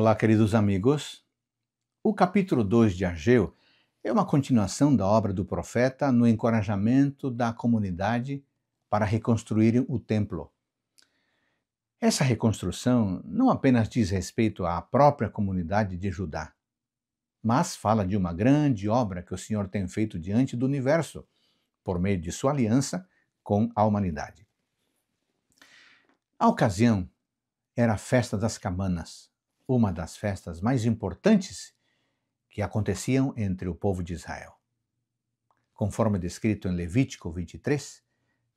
Olá, queridos amigos. O capítulo 2 de Ageu é uma continuação da obra do profeta no encorajamento da comunidade para reconstruir o templo. Essa reconstrução não apenas diz respeito à própria comunidade de Judá, mas fala de uma grande obra que o Senhor tem feito diante do universo, por meio de sua aliança com a humanidade. A ocasião era a festa das cabanas uma das festas mais importantes que aconteciam entre o povo de Israel. Conforme descrito em Levítico 23,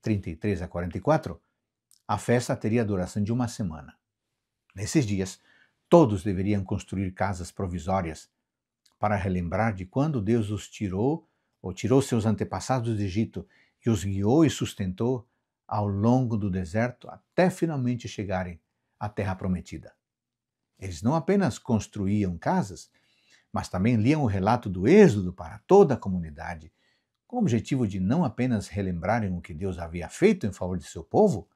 33 a 44, a festa teria a duração de uma semana. Nesses dias, todos deveriam construir casas provisórias para relembrar de quando Deus os tirou ou tirou seus antepassados do Egito e os guiou e sustentou ao longo do deserto até finalmente chegarem à terra prometida. Eles não apenas construíam casas, mas também liam o relato do Êxodo para toda a comunidade, com o objetivo de não apenas relembrarem o que Deus havia feito em favor de seu povo,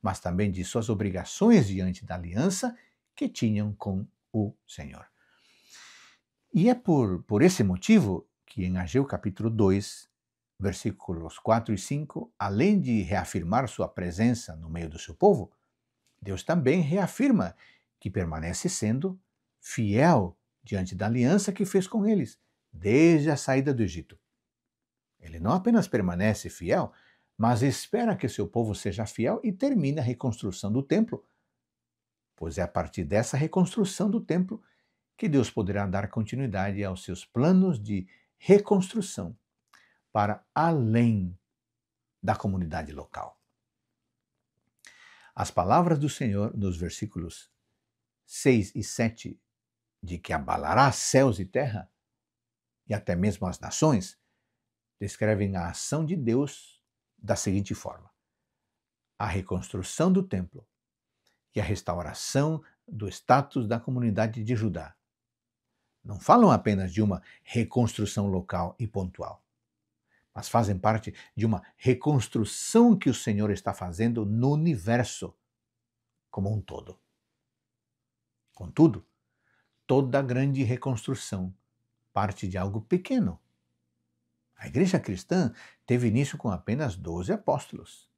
mas também de suas obrigações diante da aliança que tinham com o Senhor. E é por, por esse motivo que em Ageu capítulo 2, versículos 4 e 5, além de reafirmar sua presença no meio do seu povo, Deus também reafirma que permanece sendo fiel diante da aliança que fez com eles desde a saída do Egito. Ele não apenas permanece fiel, mas espera que seu povo seja fiel e termine a reconstrução do templo, pois é a partir dessa reconstrução do templo que Deus poderá dar continuidade aos seus planos de reconstrução para além da comunidade local. As palavras do Senhor nos versículos 6 e 7, de que abalará céus e terra, e até mesmo as nações, descrevem a ação de Deus da seguinte forma: a reconstrução do templo e a restauração do status da comunidade de Judá. Não falam apenas de uma reconstrução local e pontual, mas fazem parte de uma reconstrução que o Senhor está fazendo no universo como um todo. Contudo, toda grande reconstrução parte de algo pequeno. A igreja cristã teve início com apenas 12 apóstolos.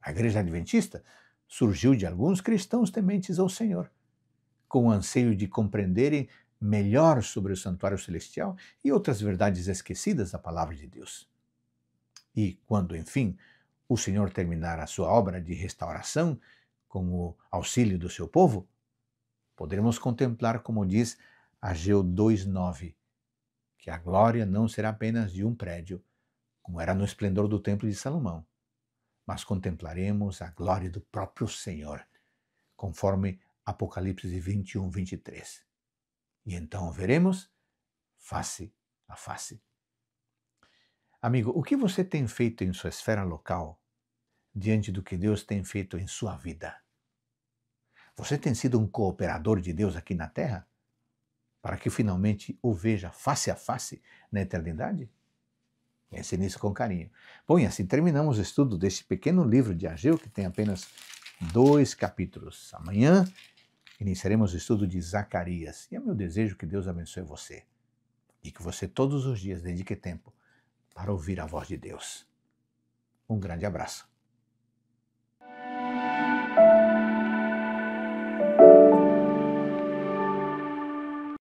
A igreja adventista surgiu de alguns cristãos tementes ao Senhor, com o anseio de compreenderem melhor sobre o santuário celestial e outras verdades esquecidas da palavra de Deus. E quando, enfim, o Senhor terminar a sua obra de restauração com o auxílio do seu povo, Poderemos contemplar, como diz Ageu 2,9, que a glória não será apenas de um prédio, como era no esplendor do templo de Salomão, mas contemplaremos a glória do próprio Senhor, conforme Apocalipse 21, 23. E então veremos face a face. Amigo, o que você tem feito em sua esfera local diante do que Deus tem feito em sua vida? Você tem sido um cooperador de Deus aqui na terra? Para que finalmente o veja face a face na eternidade? Pense nisso com carinho. Bom, e assim terminamos o estudo deste pequeno livro de Ageu, que tem apenas dois capítulos. Amanhã iniciaremos o estudo de Zacarias. E é meu desejo que Deus abençoe você e que você todos os dias dedique tempo para ouvir a voz de Deus. Um grande abraço.